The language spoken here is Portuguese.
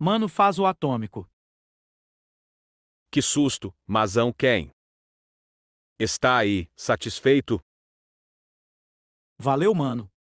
Mano faz o atômico. Que susto, masão quem? Está aí, satisfeito? Valeu, mano.